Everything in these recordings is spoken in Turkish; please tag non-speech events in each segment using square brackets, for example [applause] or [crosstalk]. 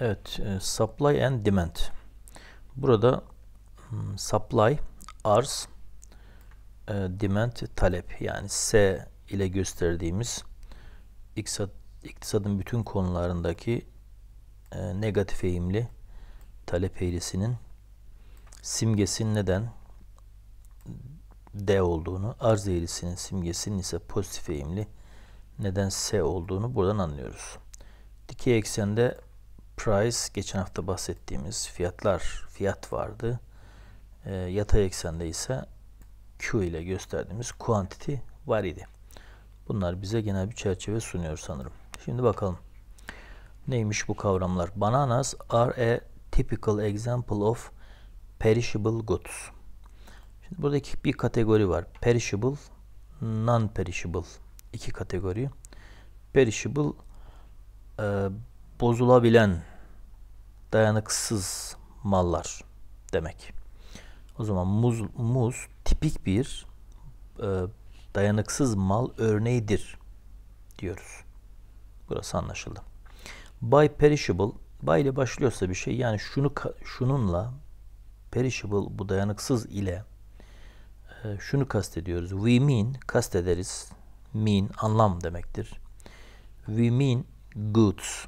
Evet, e, supply and demand. Burada hmm, supply arz, e, demand talep yani S ile gösterdiğimiz iktisadın bütün konularındaki e, negatif eğimli talep eğrisinin simgesinin neden D olduğunu, arz eğrisinin simgesinin ise pozitif eğimli neden S olduğunu buradan anlıyoruz. Dikey eksende price geçen hafta bahsettiğimiz fiyatlar fiyat vardı. E, yatay eksende ise Q ile gösterdiğimiz quantity var idi. Bunlar bize genel bir çerçeve sunuyor sanırım. Şimdi bakalım. Neymiş bu kavramlar? Bananas are a typical example of perishable goods. Şimdi buradaki bir kategori var. Perishable, non-perishable. iki kategori. Perishable e, bozulabilen dayanıksız mallar demek. O zaman muz, muz tipik bir e, dayanıksız mal örneğidir diyoruz. Burası anlaşıldı. By perishable, by ile başlıyorsa bir şey yani şunu şununla perishable bu dayanıksız ile e, şunu kastediyoruz. We mean kastederiz. Mean anlam demektir. We mean goods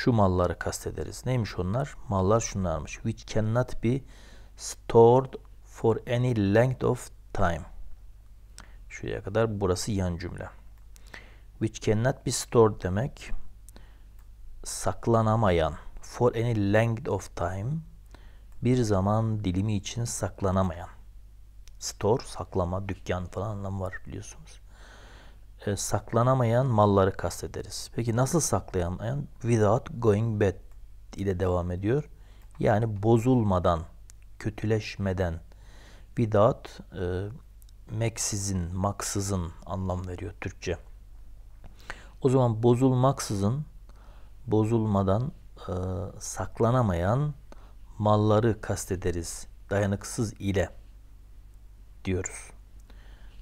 şu malları kastederiz. Neymiş onlar? Mallar şunlarmış. Which cannot be stored for any length of time. Şuraya kadar burası yan cümle. Which cannot be stored demek saklanamayan. For any length of time bir zaman dilimi için saklanamayan. Store, saklama, dükkan falan anlamı var biliyorsunuz e, saklanamayan malları kastederiz. Peki nasıl saklayamayan? Without going bad ile devam ediyor. Yani bozulmadan, kötüleşmeden, without e, meksizin, maksızın anlam veriyor Türkçe. O zaman bozulmaksızın, bozulmadan e, saklanamayan malları kastederiz. Dayanıksız ile diyoruz.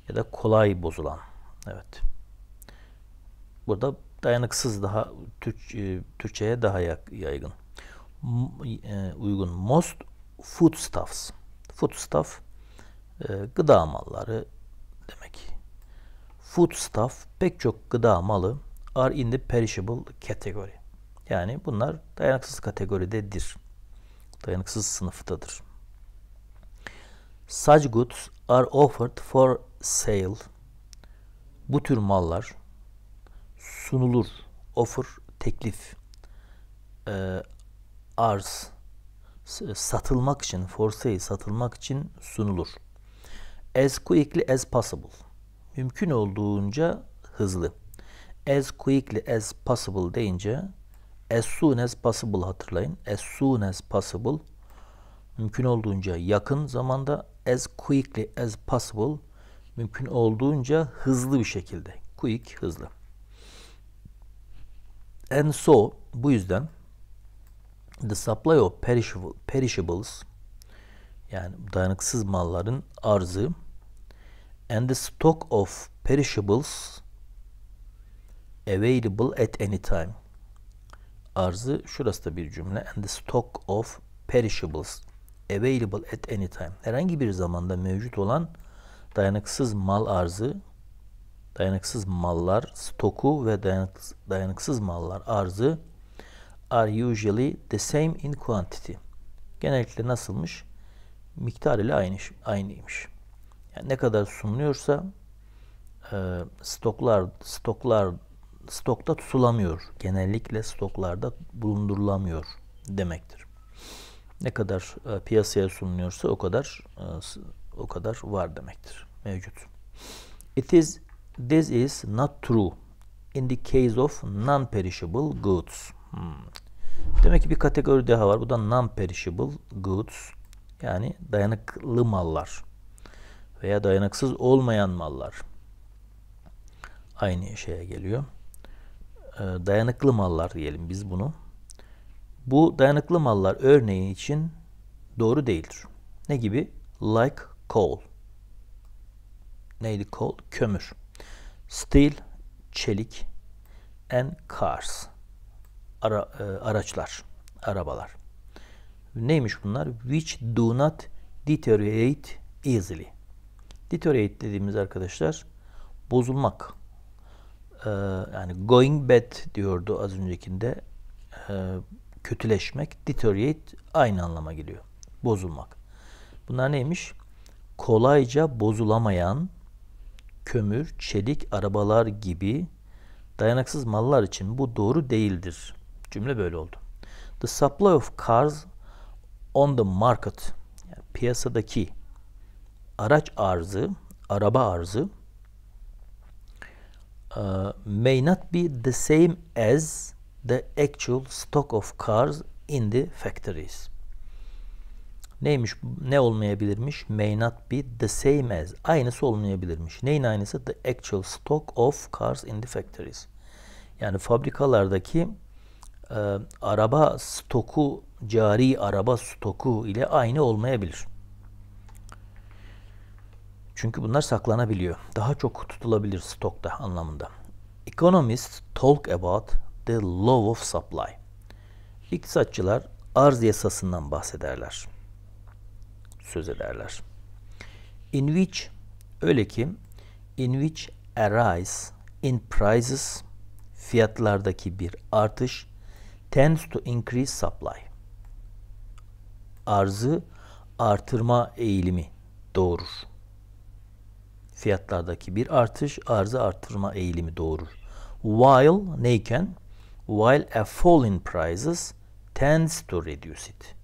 Ya da kolay bozulan. Evet. Burada dayanıksız daha Türk, e, Türkçe'ye daha yaygın. E, uygun. Most foodstuffs. Foodstuff e, gıda malları demek. Foodstuff pek çok gıda malı are in the perishable category. Yani bunlar dayanıksız kategoridedir. Dayanıksız sınıftadır. Such goods are offered for sale. Bu tür mallar sunulur. Offer, teklif. E, arz satılmak için, for sale satılmak için sunulur. As quickly as possible. Mümkün olduğunca hızlı. As quickly as possible deyince as soon as possible hatırlayın. As soon as possible mümkün olduğunca yakın zamanda as quickly as possible mümkün olduğunca hızlı bir şekilde. Quick hızlı. And so bu yüzden the supply of perishable, perishables yani dayanıksız malların arzı and the stock of perishables available at any time arzı şurası da bir cümle and the stock of perishables available at any time herhangi bir zamanda mevcut olan dayanıksız mal arzı dayanıksız mallar stoku ve dayanıksız, dayanıksız mallar arzı are usually the same in quantity. Genellikle nasılmış? Miktar ile aynı, aynıymış. Yani ne kadar sunuluyorsa e, stoklar stoklar stokta tutulamıyor. Genellikle stoklarda bulundurulamıyor demektir. Ne kadar e, piyasaya sunuluyorsa o kadar e, o kadar var demektir. Mevcut. It is This is not true in the case of non-perishable goods. Hmm. Demek ki bir kategori daha var. Bu da non-perishable goods. Yani dayanıklı mallar veya dayanıksız olmayan mallar. Aynı şeye geliyor. Ee, dayanıklı mallar diyelim biz bunu. Bu dayanıklı mallar örneği için doğru değildir. Ne gibi? Like coal. Neydi coal? Kömür. Steel, çelik and cars. Ara, e, araçlar, arabalar. Neymiş bunlar? Which do not deteriorate easily. Deteriorate dediğimiz arkadaşlar bozulmak. Ee, yani going bad diyordu az öncekinde. Ee, kötüleşmek, deteriorate aynı anlama geliyor. Bozulmak. Bunlar neymiş? Kolayca bozulamayan kömür, çelik, arabalar gibi dayanaksız mallar için bu doğru değildir. Cümle böyle oldu. The supply of cars on the market yani piyasadaki araç arzı, araba arzı uh, may not be the same as the actual stock of cars in the factories. Neymiş ne olmayabilirmiş? May not be the same as. Aynısı olmayabilirmiş. Neyin aynısı? The actual stock of cars in the factories. Yani fabrikalardaki e, araba stoku, cari araba stoku ile aynı olmayabilir. Çünkü bunlar saklanabiliyor. Daha çok tutulabilir stokta anlamında. Economists talk about the law of supply. İktisatçılar arz yasasından bahsederler söz ederler. In which öyle ki in which arise in prices fiyatlardaki bir artış tends to increase supply arzı artırma eğilimi doğurur. Fiyatlardaki bir artış arzı artırma eğilimi doğurur. While neyken? While a fall in prices tends to reduce it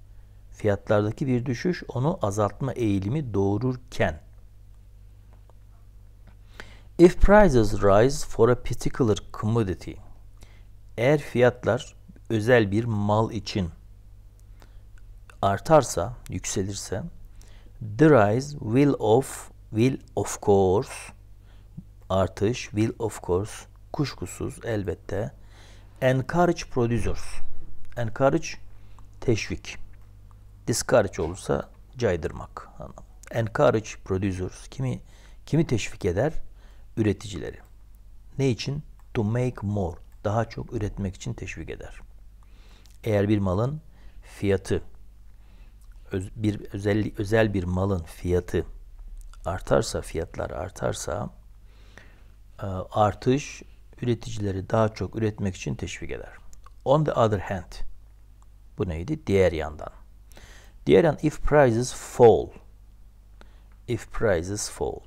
fiyatlardaki bir düşüş onu azaltma eğilimi doğururken If prices rise for a particular commodity eğer fiyatlar özel bir mal için artarsa, yükselirse the rise will of will of course artış will of course kuşkusuz elbette encourage producers encourage teşvik Discourage olursa caydırmak. Encourage producers kimi kimi teşvik eder? Üreticileri. Ne için? To make more. Daha çok üretmek için teşvik eder. Eğer bir malın fiyatı öz, bir özel özel bir malın fiyatı artarsa, fiyatlar artarsa e, artış üreticileri daha çok üretmek için teşvik eder. On the other hand bu neydi? Diğer yandan Diğer yan if prices fall. If prices fall.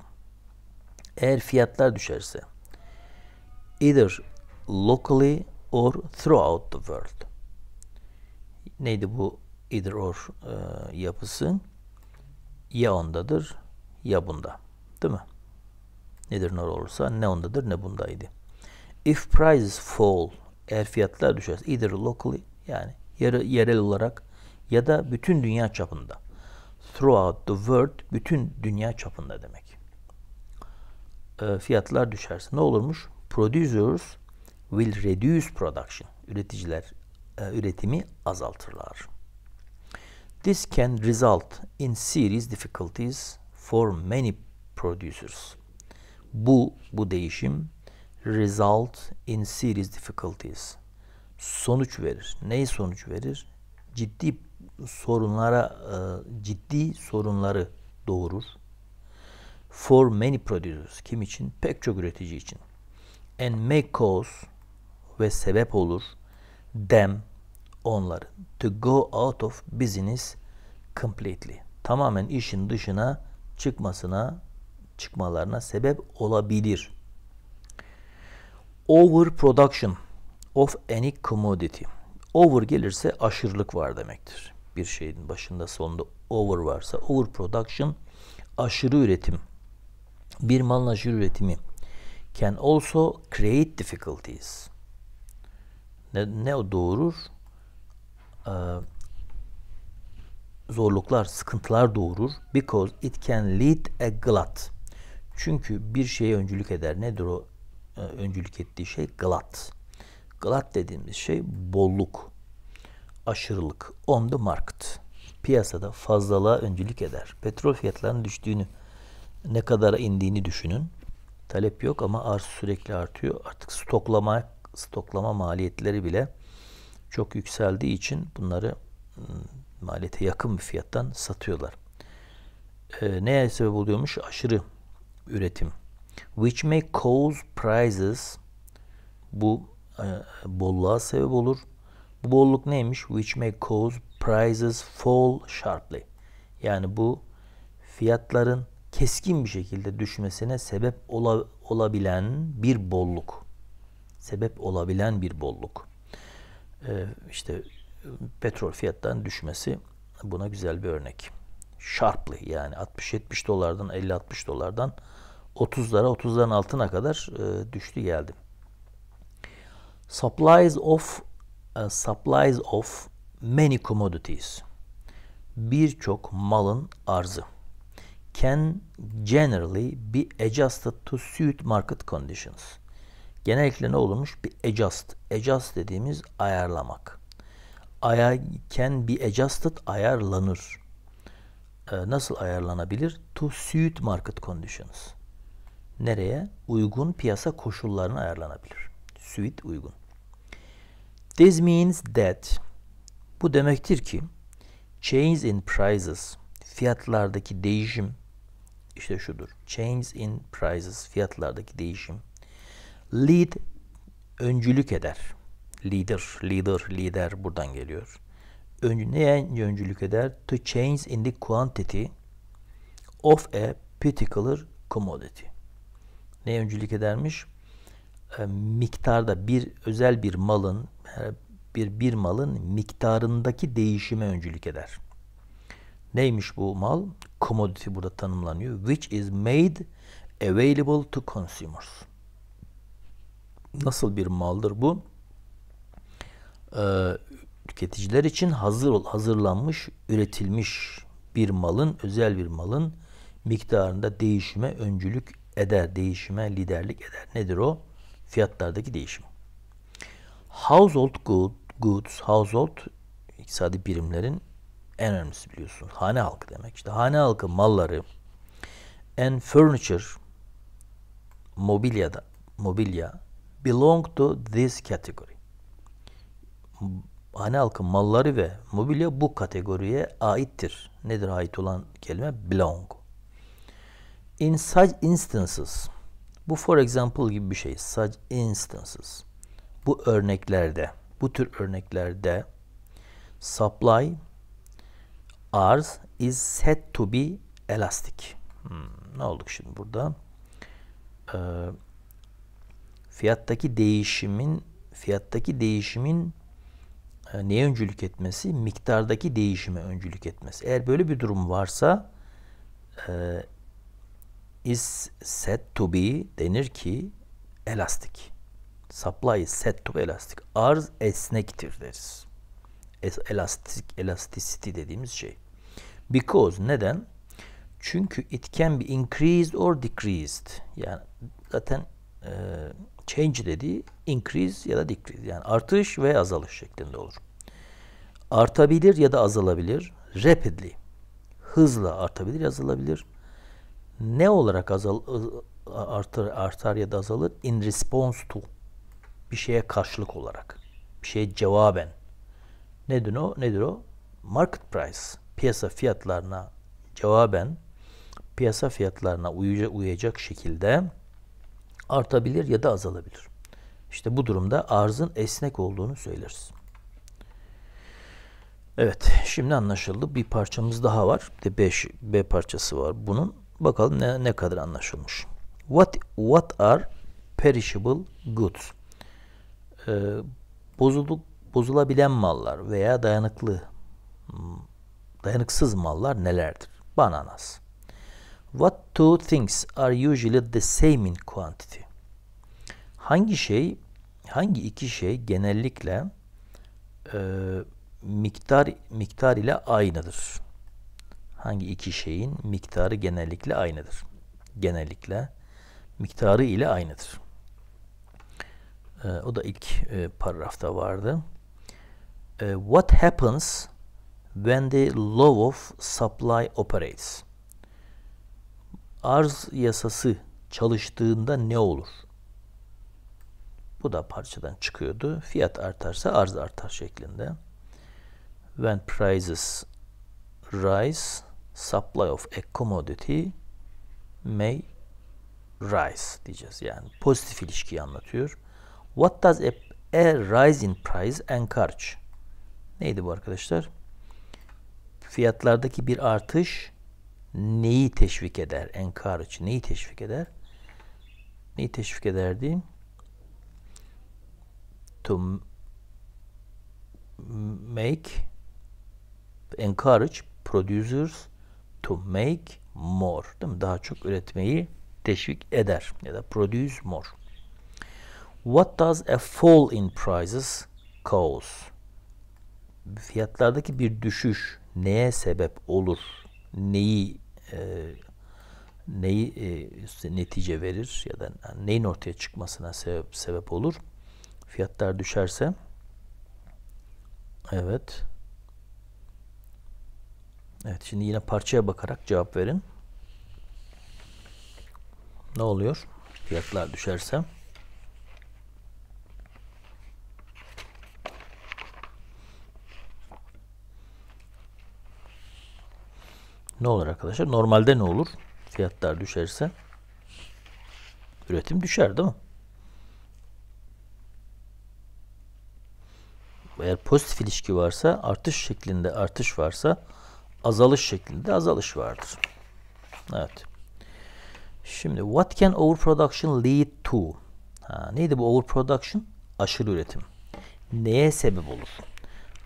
Eğer fiyatlar düşerse either locally or throughout the world. Neydi bu either or e, yapısı? Ya ondadır ya bunda. Değil mi? Nedir ne olursa ne ondadır ne bundaydı. If prices fall eğer fiyatlar düşerse either locally yani yere, yerel olarak ya da bütün dünya çapında. Throughout the world bütün dünya çapında demek. E, fiyatlar düşerse ne olurmuş? Producers will reduce production. Üreticiler e, üretimi azaltırlar. This can result in serious difficulties for many producers. Bu bu değişim result in serious difficulties. Sonuç verir. Neyi sonuç verir? Ciddi sorunlara e, ciddi sorunları doğurur. For many producers kim için? Pek çok üretici için. And may cause ve sebep olur them onları to go out of business completely. Tamamen işin dışına çıkmasına çıkmalarına sebep olabilir. Overproduction of any commodity. Over gelirse aşırılık var demektir bir şeyin başında sonunda over varsa over production aşırı üretim bir malın aşırı üretimi can also create difficulties ne, ne doğurur ee, zorluklar sıkıntılar doğurur because it can lead a glut çünkü bir şeye öncülük eder nedir o e, öncülük ettiği şey glut glut dediğimiz şey bolluk aşırılık on the market piyasada fazlalığa öncülük eder. Petrol fiyatlarının düştüğünü ne kadar indiğini düşünün. Talep yok ama arz sürekli artıyor. Artık stoklama stoklama maliyetleri bile çok yükseldiği için bunları hmm, maliyete yakın bir fiyattan satıyorlar. E, neye sebep oluyormuş? Aşırı üretim. Which may cause prices bu e, bolluğa sebep olur bu bolluk neymiş? Which may cause prices fall sharply. Yani bu fiyatların keskin bir şekilde düşmesine sebep ola, olabilen bir bolluk. Sebep olabilen bir bolluk. Ee, işte petrol fiyattan düşmesi buna güzel bir örnek. Sharply yani 60-70 dolardan 50-60 dolardan 30'lara 30'ların altına kadar e, düştü geldi. Supplies of uh, supplies of many commodities. Birçok malın arzı can generally be adjusted to suit market conditions. Genellikle ne olurmuş? Bir adjust. Adjust dediğimiz ayarlamak. Aya, can be adjusted ayarlanır. Ee, nasıl ayarlanabilir? To suit market conditions. Nereye? Uygun piyasa koşullarına ayarlanabilir. Suit uygun. This means that bu demektir ki change in prices fiyatlardaki değişim işte şudur. Change in prices fiyatlardaki değişim lead öncülük eder. Leader, leader, lider buradan geliyor. Öncü, neye öncülük eder? To change in the quantity of a particular commodity. Neye öncülük edermiş? E, miktarda bir özel bir malın e, bir bir malın miktarındaki değişime öncülük eder. Neymiş bu mal? Commodity burada tanımlanıyor. Which is made available to consumers. Nasıl bir maldır bu? Ee, tüketiciler için hazır hazırlanmış, üretilmiş bir malın, özel bir malın miktarında değişime öncülük eder, değişime liderlik eder. Nedir o? fiyatlardaki değişim. Household good, goods, household iktisadi birimlerin en önemlisi biliyorsun. Hane halkı demek. İşte hane halkı malları and furniture mobilyada mobilya belong to this category. Hane halkı malları ve mobilya bu kategoriye aittir. Nedir ait olan kelime? Belong. In such instances bu for example gibi bir şey. Such instances. Bu örneklerde, bu tür örneklerde supply arz is set to be elastic. Hmm, ne olduk şimdi burada? Ee, fiyattaki değişimin fiyattaki değişimin e, neye öncülük etmesi? Miktardaki değişime öncülük etmesi. Eğer böyle bir durum varsa e, is said to be denir ki elastik. Supply is said to be elastik. Arz esnektir deriz. Elastik, elasticity dediğimiz şey. Because neden? Çünkü it can be increased or decreased. Yani zaten e, change dediği increase ya da decrease. Yani artış ve azalış şeklinde olur. Artabilir ya da azalabilir. Rapidly. Hızla artabilir, azalabilir ne olarak azal artar, artar ya da azalır? In response to. Bir şeye karşılık olarak. Bir şeye cevaben. Nedir o? Nedir o? Market price. Piyasa fiyatlarına cevaben piyasa fiyatlarına uyacak şekilde artabilir ya da azalabilir. İşte bu durumda arzın esnek olduğunu söyleriz. Evet, şimdi anlaşıldı. Bir parçamız daha var. Bir de 5 B parçası var bunun. Bakalım ne, ne kadar anlaşılmış. What, what are perishable goods? Ee, bozulup, bozulabilen mallar veya dayanıklı hmm, dayanıksız mallar nelerdir? Bananas. What two things are usually the same in quantity? Hangi şey, hangi iki şey genellikle e, miktar miktar ile aynıdır? hangi iki şeyin miktarı genellikle aynıdır? Genellikle miktarı ile aynıdır. E, o da ilk e, paragrafta vardı. E, what happens when the law of supply operates? Arz yasası çalıştığında ne olur? Bu da parçadan çıkıyordu. Fiyat artarsa arz artar şeklinde. When prices rise, supply of a commodity may rise diyeceğiz. Yani pozitif ilişkiyi anlatıyor. What does a, a rise in price encourage? Neydi bu arkadaşlar? Fiyatlardaki bir artış neyi teşvik eder? Encourage neyi teşvik eder? Neyi teşvik ederdi? To make encourage producers to make more. Değil mi? Daha çok üretmeyi teşvik eder ya da produce more. What does a fall in prices cause? Fiyatlardaki bir düşüş neye sebep olur? Neyi e, neyi e, netice verir ya da neyin ortaya çıkmasına sebep sebep olur? Fiyatlar düşerse evet Evet şimdi yine parçaya bakarak cevap verin. Ne oluyor? Fiyatlar düşerse. Ne olur arkadaşlar? Normalde ne olur? Fiyatlar düşerse üretim düşer değil mi? Eğer pozitif ilişki varsa artış şeklinde artış varsa azalış şeklinde azalış vardır. Evet. Şimdi what can overproduction lead to? Ha, neydi bu overproduction? Aşırı üretim. Neye sebep olur?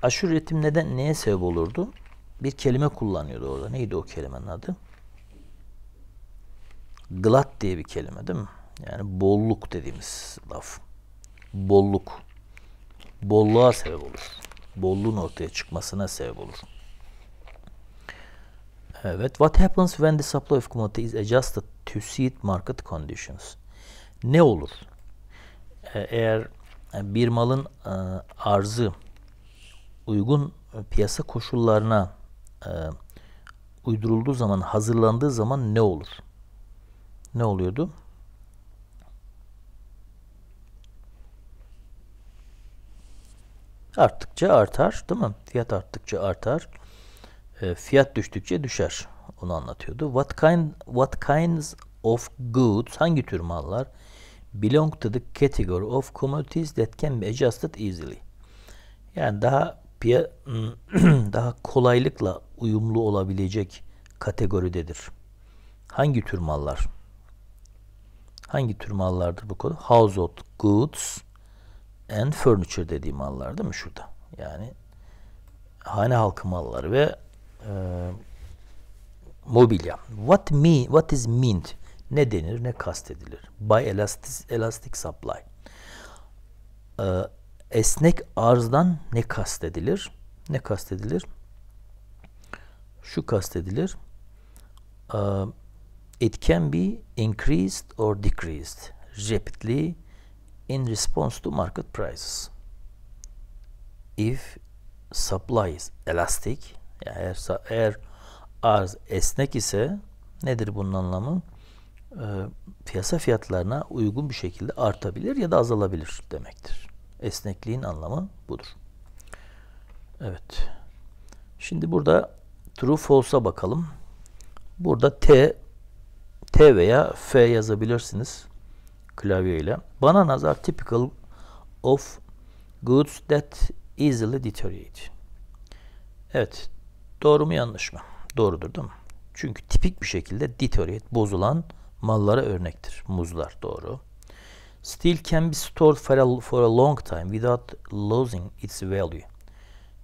Aşırı üretim neden neye sebep olurdu? Bir kelime kullanıyordu orada. Neydi o kelimenin adı? Glat diye bir kelime değil mi? Yani bolluk dediğimiz laf. Bolluk. Bolluğa sebep olur. Bolluğun ortaya çıkmasına sebep olur. Evet. What happens when the supply of commodity is adjusted to suit market conditions? Ne olur? E, eğer e, bir malın e, arzı uygun piyasa koşullarına uydurulduğu zaman, hazırlandığı zaman ne olur? Ne oluyordu? Arttıkça artar, değil mi? Fiyat arttıkça artar. E, fiyat düştükçe düşer. Onu anlatıyordu. What kind what kinds of goods hangi tür mallar belong to the category of commodities that can be adjusted easily. Yani daha [clears throat] daha kolaylıkla uyumlu olabilecek kategoridedir. Hangi tür mallar? Hangi tür mallardır bu konu? Household goods and furniture dediğim mallar değil mi şurada? Yani hane halkı malları ve e, mobilya. What mean, what is meant? Ne denir, ne kastedilir? By elastic, elastic supply. E, esnek arzdan ne kastedilir? Ne kastedilir? Şu kastedilir. E, it can be increased or decreased rapidly in response to market prices. If supply is elastic, yani eğer, eğer arz esnek ise nedir bunun anlamı? E, piyasa fiyatlarına uygun bir şekilde artabilir ya da azalabilir demektir. Esnekliğin anlamı budur. Evet. Şimdi burada true false'a bakalım. Burada T T veya F yazabilirsiniz klavyeyle. Bana nazar typical of goods that easily deteriorate. Evet, Doğru mu yanlış mı? Doğrudur değil mi? Çünkü tipik bir şekilde deteriorate, bozulan mallara örnektir. Muzlar doğru. Steel can be stored for a, for a long time without losing its value.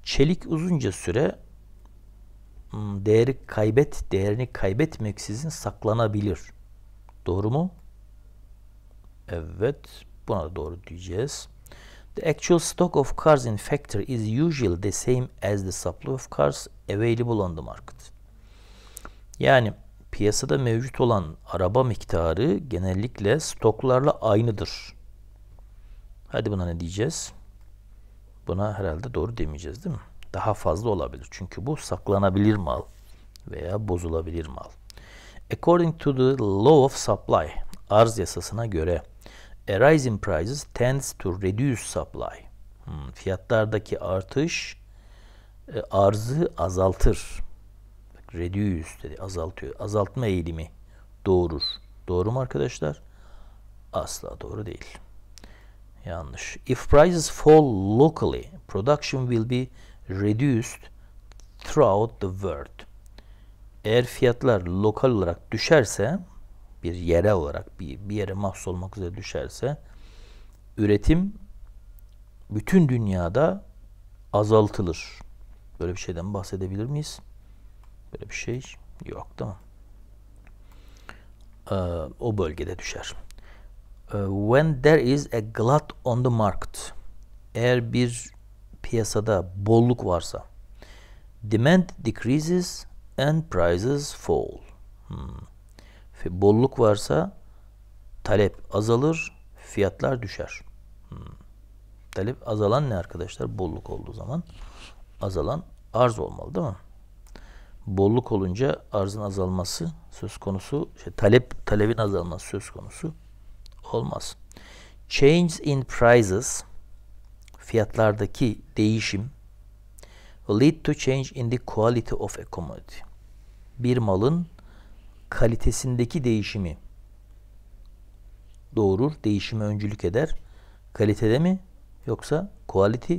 Çelik uzunca süre hmm, değeri kaybet, değerini kaybetmeksizin saklanabilir. Doğru mu? Evet. Buna da doğru diyeceğiz. The actual stock of cars in factory is usually the same as the supply of cars available on the market. Yani piyasada mevcut olan araba miktarı genellikle stoklarla aynıdır. Hadi buna ne diyeceğiz? Buna herhalde doğru demeyeceğiz değil mi? Daha fazla olabilir. Çünkü bu saklanabilir mal veya bozulabilir mal. According to the law of supply, arz yasasına göre A rise prices tends to reduce supply. Hmm, fiyatlardaki artış e, arzı azaltır. Bak, reduce dedi azaltıyor. Azaltma eğilimi doğurur. Doğru mu arkadaşlar? Asla doğru değil. Yanlış. If prices fall locally, production will be reduced throughout the world. Eğer fiyatlar lokal olarak düşerse bir yere olarak bir, bir yere mahsus olmak üzere düşerse üretim bütün dünyada azaltılır. Böyle bir şeyden bahsedebilir miyiz? Böyle bir şey yok değil mi? Ee, o bölgede düşer. Ee, when there is a glut on the market. Eğer bir piyasada bolluk varsa demand decreases and prices fall. Hmm bolluk varsa talep azalır, fiyatlar düşer. Hmm. Talep azalan ne arkadaşlar? Bolluk olduğu zaman azalan arz olmalı değil mi? Bolluk olunca arzın azalması söz konusu, işte talep talebin azalması söz konusu olmaz. Change in prices fiyatlardaki değişim lead to change in the quality of a commodity. Bir malın kalitesindeki değişimi doğurur, değişime öncülük eder. Kalitede mi yoksa quality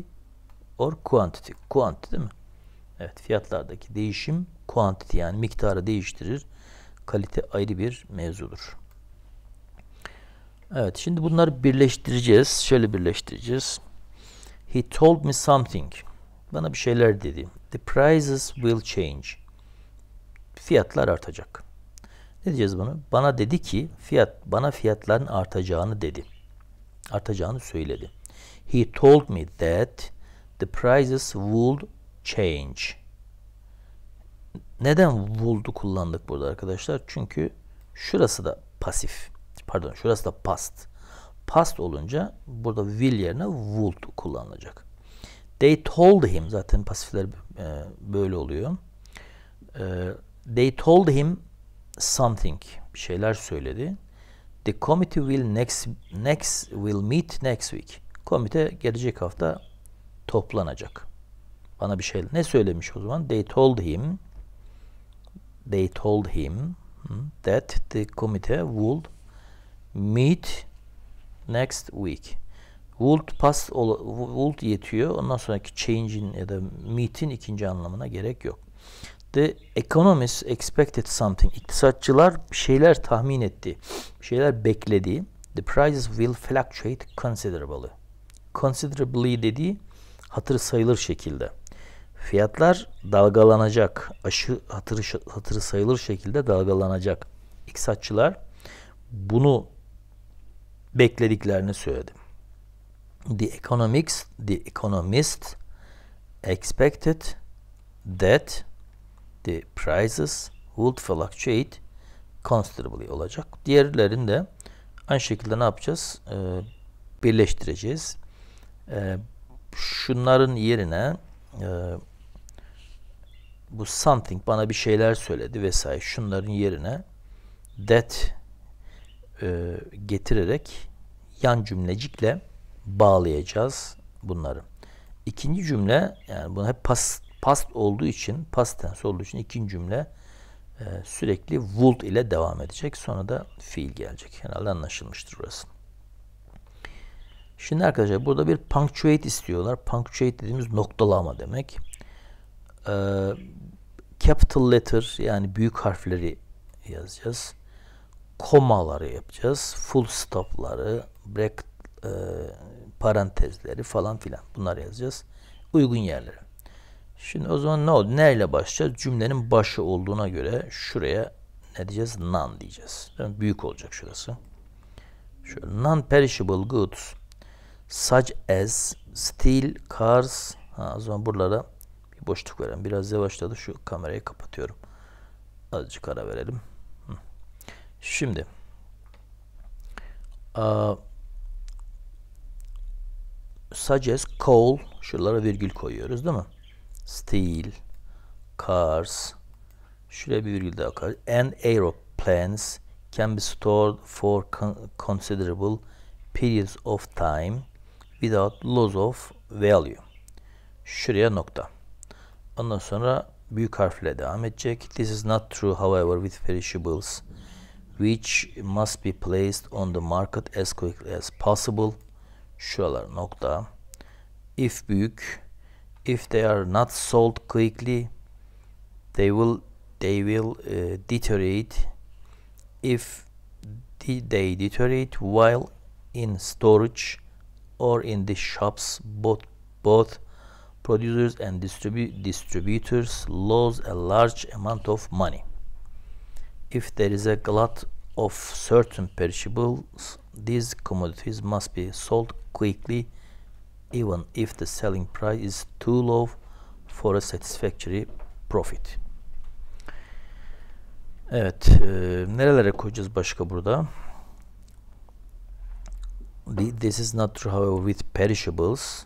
or quantity? Quantity değil mi? Evet fiyatlardaki değişim quantity yani miktarı değiştirir. Kalite ayrı bir mevzudur. Evet şimdi bunları birleştireceğiz. Şöyle birleştireceğiz. He told me something. Bana bir şeyler dedi. The prices will change. Fiyatlar artacak. Ne diyeceğiz bunu? Bana dedi ki fiyat bana fiyatların artacağını dedi. Artacağını söyledi. He told me that the prices would change. Neden would'u kullandık burada arkadaşlar? Çünkü şurası da pasif. Pardon şurası da past. Past olunca burada will yerine would kullanılacak. They told him zaten pasifler e, böyle oluyor. E, they told him something bir şeyler söyledi. The committee will next next will meet next week. Komite gelecek hafta toplanacak. Bana bir şey ne söylemiş o zaman? They told him they told him hmm, that the committee would meet next week. Would past would yetiyor. Ondan sonraki change'in ya da meet'in ikinci anlamına gerek yok. The economists expected something. İktisatçılar bir şeyler tahmin etti. Bir şeyler bekledi. The prices will fluctuate considerably. Considerably dediği hatır sayılır şekilde. Fiyatlar dalgalanacak. Aşı hatırı, hatırı sayılır şekilde dalgalanacak. İktisatçılar bunu beklediklerini söyledi. The economics, the economist expected that the prices would fluctuate considerably olacak. Diğerlerini de aynı şekilde ne yapacağız? E, birleştireceğiz. E, şunların yerine e, bu something bana bir şeyler söyledi vesaire şunların yerine that e, getirerek yan cümlecikle bağlayacağız bunları. İkinci cümle yani bunu hep pas past olduğu için, past tense olduğu için ikinci cümle e, sürekli would ile devam edecek. Sonra da fiil gelecek. Herhalde anlaşılmıştır burası. Şimdi arkadaşlar burada bir punctuate istiyorlar. Punctuate dediğimiz noktalama demek. E, capital letter yani büyük harfleri yazacağız. Komaları yapacağız. Full stopları, break e, parantezleri falan filan bunları yazacağız. Uygun yerlere. Şimdi o zaman ne oldu? Neyle başlayacağız? Cümlenin başı olduğuna göre şuraya ne diyeceğiz? None diyeceğiz. büyük olacak şurası. Şöyle non-perishable goods such as steel, cars ha, o zaman buralara bir boşluk verelim. Biraz yavaşladı. Şu kamerayı kapatıyorum. Azıcık ara verelim. Şimdi uh, such as coal şuralara virgül koyuyoruz değil mi? steel, cars, şuraya bir virgül daha koyalım. And aeroplanes can be stored for considerable periods of time without loss of value. Şuraya nokta. Ondan sonra büyük harfle devam edecek. This is not true however with perishables which must be placed on the market as quickly as possible. Şuralar nokta. If büyük if they are not sold quickly they will they will uh, deteriorate if they deteriorate while in storage or in the shops both both producers and distribu distributors lose a large amount of money if there is a glut of certain perishables these commodities must be sold quickly even if the selling price is too low for a satisfactory profit. Evet, e, nerelere koyacağız başka burada? this is not true however with perishables.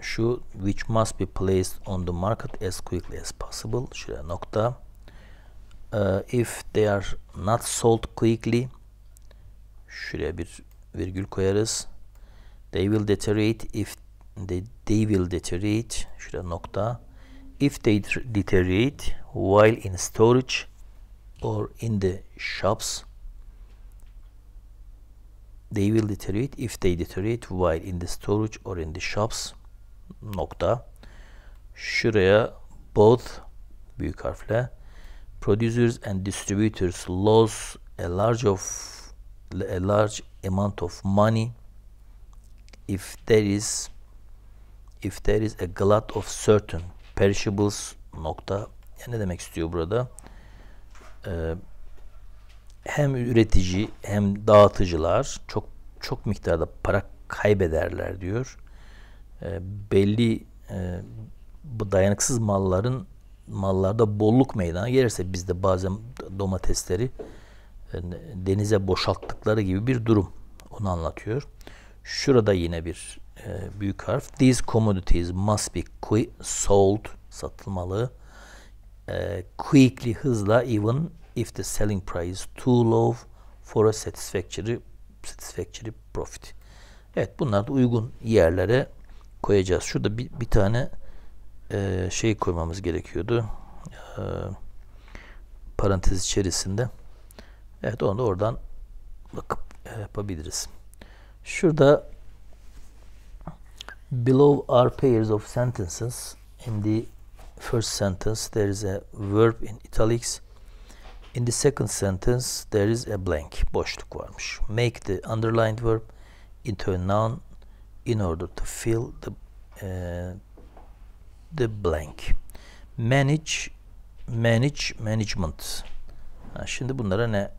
Şu which must be placed on the market as quickly as possible. Şuraya nokta. Uh, if they are not sold quickly. Şuraya bir virgül koyarız. They will deteriorate if they, they will deteriorate şurada nokta if they deteriorate while in storage or in the shops they will deteriorate if they deteriorate while in the storage or in the shops nokta şuraya both büyük harfle producers and distributors lose a large of a large amount of money if there is if there is a glut of certain perishables nokta yani ne demek istiyor burada? Ee, hem üretici hem dağıtıcılar çok çok miktarda para kaybederler diyor. Ee, belli e, bu dayanıksız malların mallarda bolluk meydana gelirse bizde bazen domatesleri e, denize boşalttıkları gibi bir durum onu anlatıyor. Şurada yine bir e, büyük harf. These commodities must be quick, sold, satılmalı. E, quickly, hızla, even if the selling price too low for a satisfactory, satisfactory profit. Evet bunlar da uygun yerlere koyacağız. Şurada bir, bir tane e, şey koymamız gerekiyordu. E, parantez içerisinde. Evet onu da oradan bakıp e, yapabiliriz. Şurada below are pairs of sentences. In the first sentence there is a verb in italics. In the second sentence there is a blank. Boşluk varmış. Make the underlined verb into a noun in order to fill the uh, the blank. Manage, manage, management. Ha, şimdi bunlara ne?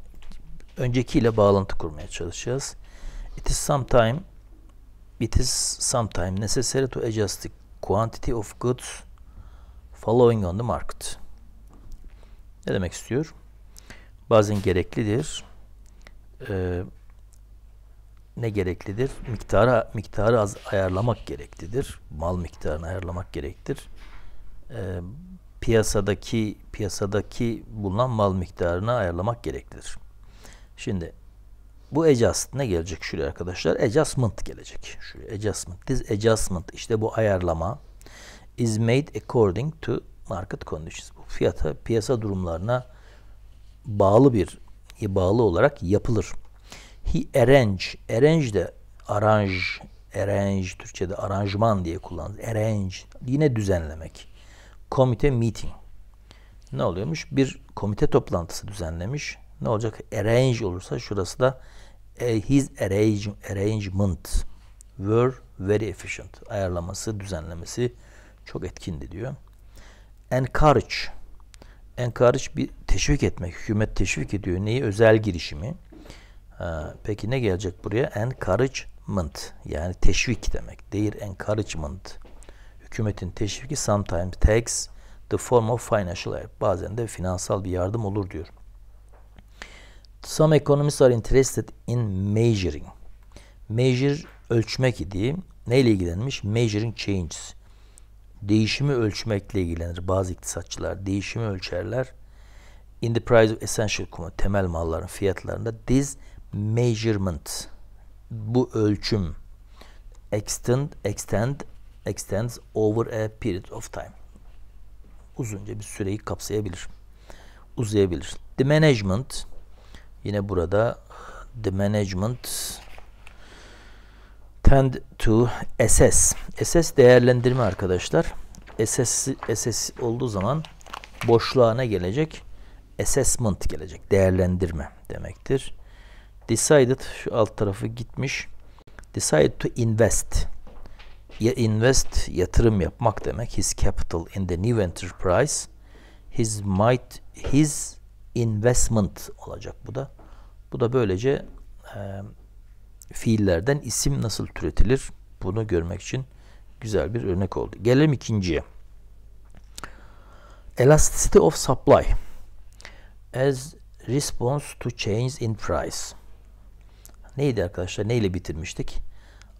Öncekiyle bağlantı kurmaya çalışacağız. It is sometime it is sometime necessary to adjust the quantity of goods following on the market. Ne demek istiyor? Bazen gereklidir. Ee, ne gereklidir? Miktara miktarı az ayarlamak gereklidir. Mal miktarını ayarlamak gerektir. Ee, piyasadaki piyasadaki bulunan mal miktarını ayarlamak gereklidir. Şimdi bu ne gelecek şuraya arkadaşlar. Adjustment gelecek. Şuraya adjustment. This adjustment işte bu ayarlama is made according to market conditions. Bu fiyata piyasa durumlarına bağlı bir bağlı olarak yapılır. He arrange. Arrange de arrange. Arrange Türkçe'de aranjman diye kullanılır. Arrange. Yine düzenlemek. Komite meeting. Ne oluyormuş? Bir komite toplantısı düzenlemiş ne olacak? Arrange olursa şurası da e, his arrange, arrangement were very efficient. Ayarlaması, düzenlemesi çok etkindi diyor. Encourage. Encourage bir teşvik etmek. Hükümet teşvik ediyor. Neyi? Özel girişimi. Ha, peki ne gelecek buraya? Encouragement. Yani teşvik demek. Değil encouragement. Hükümetin teşviki sometimes takes the form of financial help. Bazen de finansal bir yardım olur diyor. Some economists are interested in measuring. Measure ölçmek idi. Neyle ilgilenmiş? Measuring changes. Değişimi ölçmekle ilgilenir bazı iktisatçılar. Değişimi ölçerler. In the price of essential commodities, temel malların fiyatlarında this measurement bu ölçüm extend extend extends over a period of time. Uzunca bir süreyi kapsayabilir. Uzayabilir. The management Yine burada the management tend to assess. Assess değerlendirme arkadaşlar. Assess, assess olduğu zaman boşluğuna gelecek assessment gelecek. Değerlendirme demektir. Decided şu alt tarafı gitmiş. Decided to invest. Ya invest yatırım yapmak demek. His capital in the new enterprise. His might his investment olacak bu da. Bu da böylece e, fiillerden isim nasıl türetilir bunu görmek için güzel bir örnek oldu. Gelelim ikinciye. Elasticity of supply as response to change in price. Neydi arkadaşlar? Neyle bitirmiştik?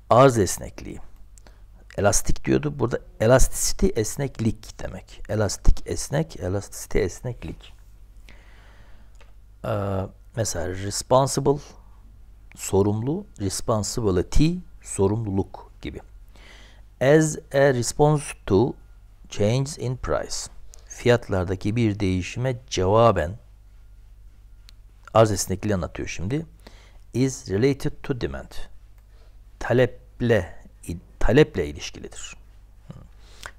Arz esnekliği. Elastik diyordu. Burada elasticity esneklik demek. Elastik esnek, elasticity esneklik. Ee, mesela responsible sorumlu, responsibility sorumluluk gibi. As a response to change in price. Fiyatlardaki bir değişime cevaben arz esnekliği anlatıyor şimdi. Is related to demand. Taleple taleple ilişkilidir.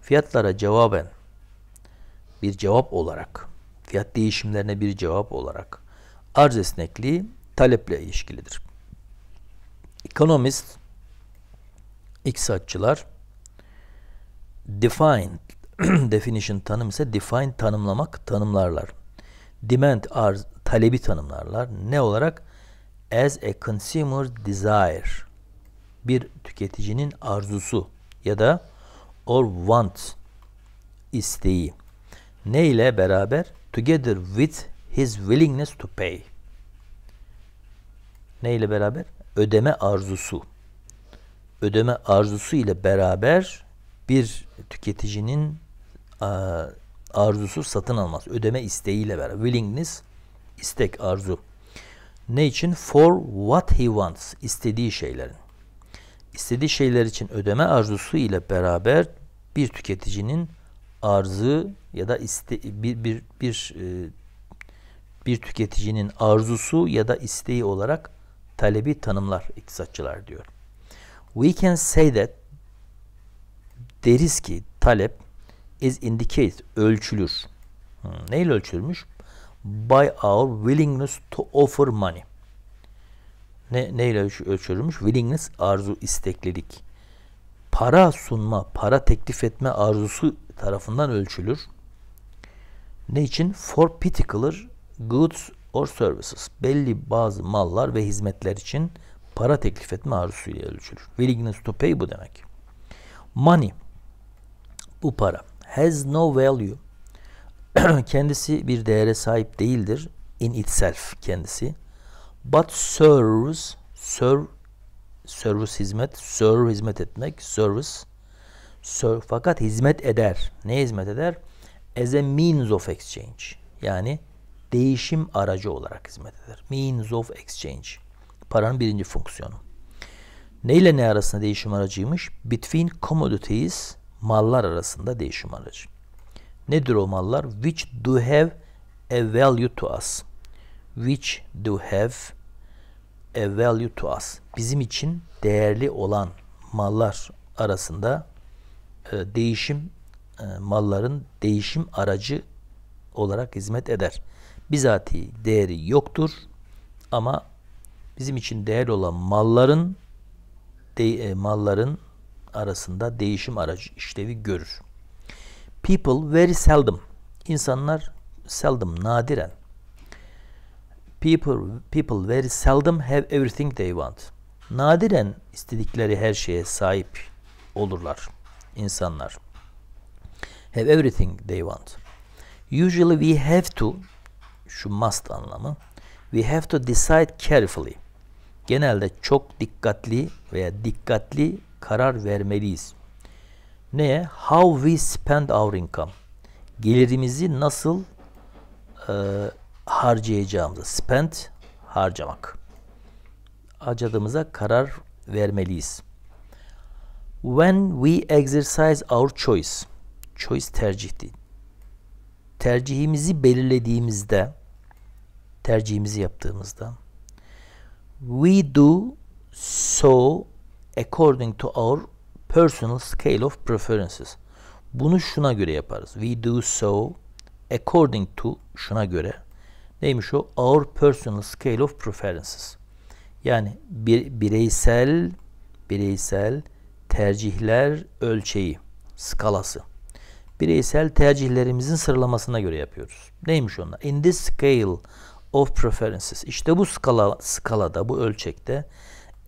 Fiyatlara cevaben bir cevap olarak, fiyat değişimlerine bir cevap olarak arz esnekliği taleple ilişkilidir. Ekonomist, iktisatçılar define, [clears throat] definition tanım ise define tanımlamak tanımlarlar. Demand arz talebi tanımlarlar. Ne olarak? As a consumer desire. Bir tüketicinin arzusu ya da or want isteği. Ne ile beraber? Together with his willingness to pay. Ne ile beraber? Ödeme arzusu. Ödeme arzusu ile beraber bir tüketicinin arzusu satın almaz. Ödeme isteğiyle beraber. Willingness, istek, arzu. Ne için? For what he wants. istediği şeylerin. İstediği şeyler için ödeme arzusu ile beraber bir tüketicinin arzı ya da iste, bir, bir, bir e, bir tüketicinin arzusu ya da isteği olarak talebi tanımlar iktisatçılar diyor. We can say that deriz ki talep is indicated ölçülür. Hmm, neyle ölçülmüş? By our willingness to offer money. Ne, neyle ölçülmüş? Willingness arzu, isteklilik. Para sunma, para teklif etme arzusu tarafından ölçülür. Ne için? For particular goods or services belli bazı mallar ve hizmetler için para teklif etme arzusuyla ölçülür. Willingness to pay bu demek. Money bu para has no value [clears throat] kendisi bir değere sahip değildir in itself kendisi but serves serve servis hizmet serve hizmet etmek service serve, fakat hizmet eder ne hizmet eder as a means of exchange yani değişim aracı olarak hizmet eder. Means of exchange. Paranın birinci fonksiyonu. Ne ile ne arasında değişim aracıymış? Between commodities, mallar arasında değişim aracı. Nedir o mallar? Which do have a value to us. Which do have a value to us. Bizim için değerli olan mallar arasında e, değişim e, malların değişim aracı olarak hizmet eder bizatihi değeri yoktur ama bizim için değer olan malların de, e, malların arasında değişim aracı işlevi görür. People very seldom. İnsanlar seldom, nadiren. People, people very seldom have everything they want. Nadiren istedikleri her şeye sahip olurlar insanlar. Have everything they want. Usually we have to şu must anlamı. We have to decide carefully. Genelde çok dikkatli veya dikkatli karar vermeliyiz. Neye? How we spend our income. Gelirimizi nasıl e, harcayacağımızı. Spend, harcamak. acadığımıza karar vermeliyiz. When we exercise our choice. Choice tercihti. Tercihimizi belirlediğimizde tercihimizi yaptığımızda we do so according to our personal scale of preferences. Bunu şuna göre yaparız. We do so according to şuna göre neymiş o? Our personal scale of preferences. Yani bir, bireysel bireysel tercihler ölçeği, skalası. Bireysel tercihlerimizin sıralamasına göre yapıyoruz. Neymiş onlar? In this scale of preferences. İşte bu skala, skalada, bu ölçekte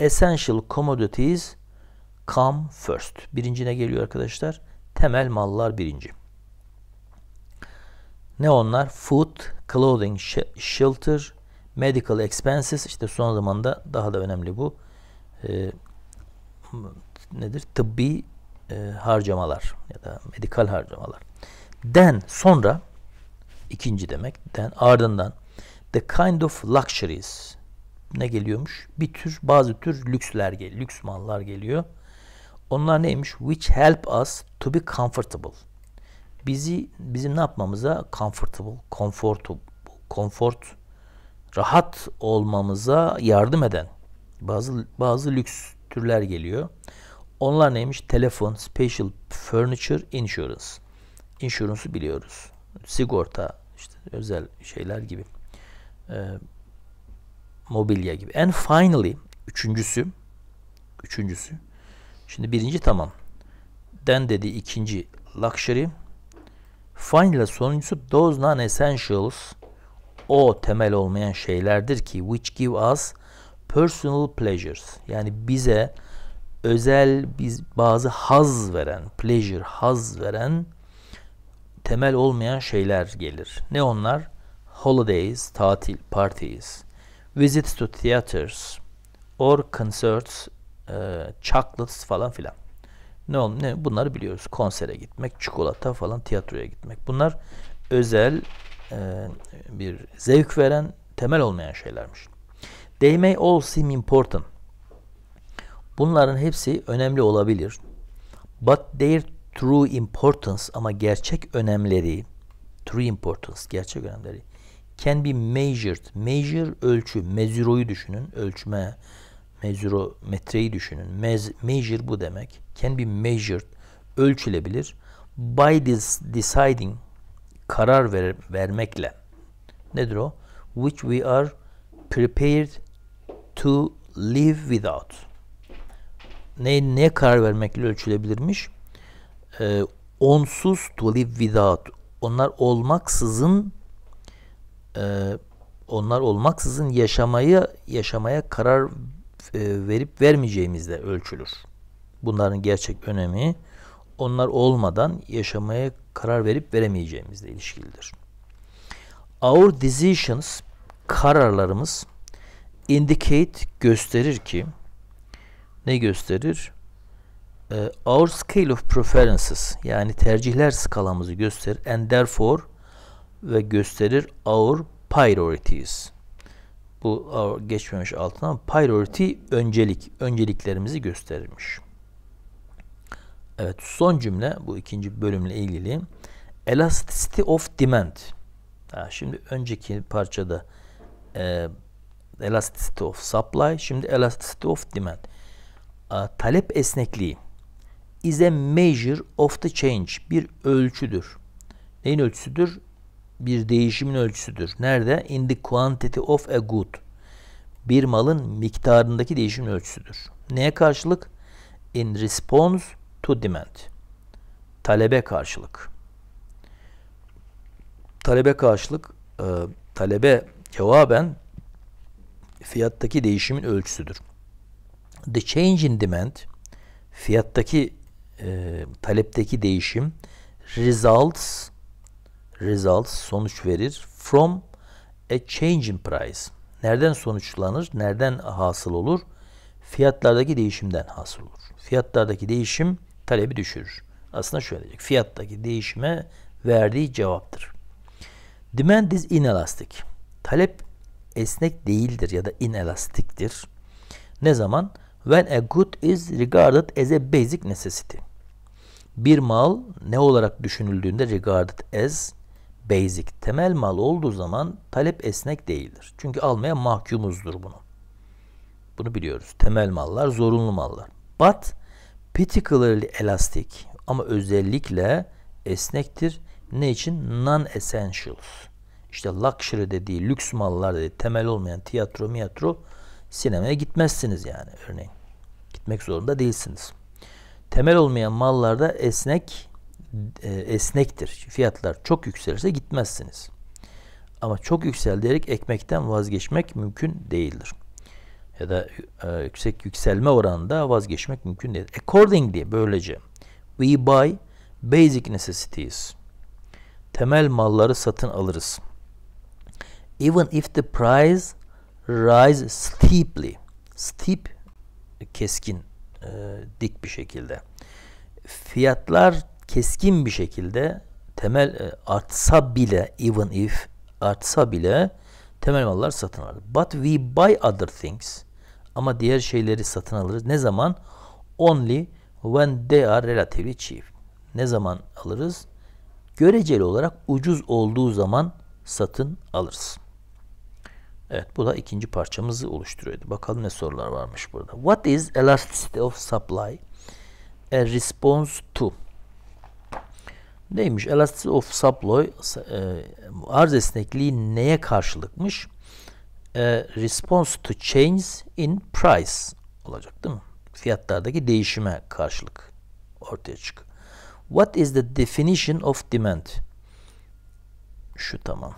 essential commodities come first. Birincine geliyor arkadaşlar. Temel mallar birinci. Ne onlar? Food, clothing, shelter, medical expenses. İşte son zamanda daha da önemli bu. Ee, nedir? Tıbbi e, harcamalar ya da medikal harcamalar. Then sonra ikinci demek. Then ardından the kind of luxuries ne geliyormuş? Bir tür bazı tür lüksler geliyor. Lüks mallar geliyor. Onlar neymiş? Which help us to be comfortable. Bizi bizim ne yapmamıza comfortable, comfortable, comfort rahat olmamıza yardım eden bazı bazı lüks türler geliyor. Onlar neymiş? Telefon, special furniture, insurance. Insurance'ı biliyoruz. Sigorta, işte özel şeyler gibi e, mobilya gibi. And finally üçüncüsü üçüncüsü şimdi birinci tamam. Den dedi ikinci luxury. Finally sonuncusu those non essentials o temel olmayan şeylerdir ki which give us personal pleasures yani bize özel biz bazı haz veren pleasure haz veren temel olmayan şeyler gelir. Ne onlar? holidays, tatil, parties, visits to theaters or concerts, e, chocolates falan filan. Ne ol ne bunları biliyoruz. Konsere gitmek, çikolata falan, tiyatroya gitmek. Bunlar özel e, bir zevk veren, temel olmayan şeylermiş. They may all seem important. Bunların hepsi önemli olabilir. But their true importance ama gerçek önemleri, true importance gerçek önemleri can be measured. Measure ölçü. Mezuro'yu düşünün. Ölçme. Mezuro metreyi düşünün. Mez, measure bu demek. Can be measured. Ölçülebilir. By this deciding karar ver, vermekle. Nedir o? Which we are prepared to live without. Ne, ne karar vermekle ölçülebilirmiş? Ee, onsuz to live without. Onlar olmaksızın e, onlar olmaksızın yaşamayı yaşamaya karar e, verip vermeyeceğimizle ölçülür. Bunların gerçek önemi onlar olmadan yaşamaya karar verip veremeyeceğimizle ilişkilidir. Our decisions kararlarımız indicate gösterir ki ne gösterir? E, our scale of preferences yani tercihler skalamızı gösterir and therefore ve gösterir our priorities. Bu our geçmemiş altına priority öncelik, önceliklerimizi gösterirmiş. Evet son cümle bu ikinci bölümle ilgili. Elasticity of demand. Ha, şimdi önceki parçada e, elasticity of supply, şimdi elasticity of demand. A, talep esnekliği is a measure of the change. Bir ölçüdür. Neyin ölçüsüdür? bir değişimin ölçüsüdür. Nerede? In the quantity of a good. Bir malın miktarındaki değişimin ölçüsüdür. Neye karşılık? In response to demand. Talebe karşılık. Talebe karşılık e, talebe cevaben fiyattaki değişimin ölçüsüdür. The change in demand fiyattaki e, talepteki değişim results results sonuç verir. From a change in price. Nereden sonuçlanır? Nereden hasıl olur? Fiyatlardaki değişimden hasıl olur. Fiyatlardaki değişim talebi düşürür. Aslında şöyle diyecek. Fiyattaki değişime verdiği cevaptır. Demand is inelastic. Talep esnek değildir ya da inelastiktir. Ne zaman? When a good is regarded as a basic necessity. Bir mal ne olarak düşünüldüğünde regarded as basic temel mal olduğu zaman talep esnek değildir. Çünkü almaya mahkumuzdur bunu. Bunu biliyoruz. Temel mallar zorunlu mallar. But particularly elastic ama özellikle esnektir. Ne için? Non-essentials. İşte luxury dediği, lüks mallar dediği, temel olmayan tiyatro, miyatro sinemaya gitmezsiniz yani örneğin. Gitmek zorunda değilsiniz. Temel olmayan mallarda esnek e, esnektir. Fiyatlar çok yükselirse gitmezsiniz. Ama çok yükselerek ekmekten vazgeçmek mümkün değildir. Ya da e, yüksek yükselme oranında vazgeçmek mümkün değil. Accordingly böylece we buy basic necessities. Temel malları satın alırız. Even if the price rise steeply. Steep keskin, e, dik bir şekilde. Fiyatlar keskin bir şekilde temel e, artsa bile even if artsa bile temel mallar satın alır. But we buy other things ama diğer şeyleri satın alırız. Ne zaman? Only when they are relatively cheap. Ne zaman alırız? Göreceli olarak ucuz olduğu zaman satın alırız. Evet bu da ikinci parçamızı oluşturuyordu. Bakalım ne sorular varmış burada. What is elasticity of supply? A response to. Neymiş? Elasticity of supply e, arz esnekliği neye karşılıkmış? E, response to change in price olacak değil mi? Fiyatlardaki değişime karşılık ortaya çık. What is the definition of demand? Şu tamam.